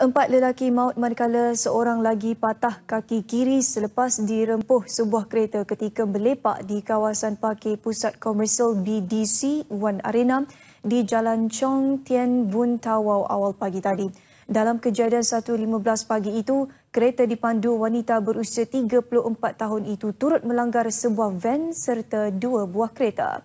Empat lelaki maut manakala seorang lagi patah kaki kiri selepas dirempuh sebuah kereta ketika berlepak di kawasan parkir pusat komersial BDC Wan Arena di Jalan Chong Tien Bun Tawau awal pagi tadi. Dalam kejadian 1.15 pagi itu, kereta dipandu wanita berusia 34 tahun itu turut melanggar sebuah van serta dua buah kereta.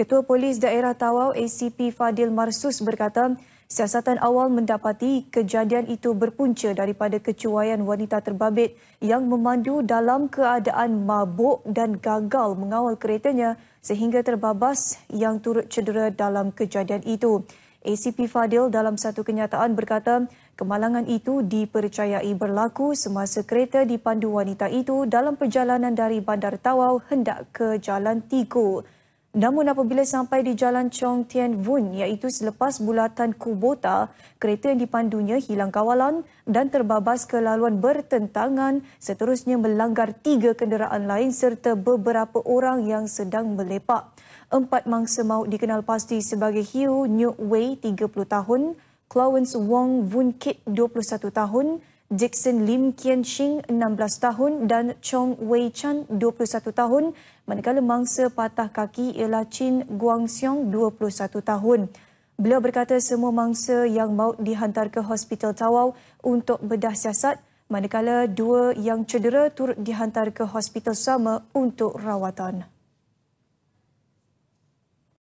Ketua Polis Daerah Tawau ACP Fadil Marsus berkata, siasatan awal mendapati kejadian itu berpunca daripada kecuaian wanita terbabit yang memandu dalam keadaan mabuk dan gagal mengawal keretanya sehingga terbabas yang turut cedera dalam kejadian itu. ACP Fadil dalam satu kenyataan berkata, kemalangan itu dipercayai berlaku semasa kereta dipandu wanita itu dalam perjalanan dari Bandar Tawau hendak ke Jalan Tigul. Namun apabila sampai di Jalan Chong Tien Vun iaitu selepas bulatan Kubota, kereta yang dipandunya hilang kawalan dan terbabas ke laluan bertentangan seterusnya melanggar tiga kenderaan lain serta beberapa orang yang sedang melepak. Empat mangsa maut dikenal pasti sebagai Hugh Nguyen Wei 30 tahun, Clarence Wong Vun Kit 21 tahun, Dixon Lim Kian Ching 16 tahun dan Chong Wei Chan 21 tahun manakala mangsa patah kaki ialah Chin Guang Xiong 21 tahun. Beliau berkata semua mangsa yang maut dihantar ke hospital Tawau untuk bedah siasat manakala dua yang cedera turut dihantar ke hospital sama untuk rawatan.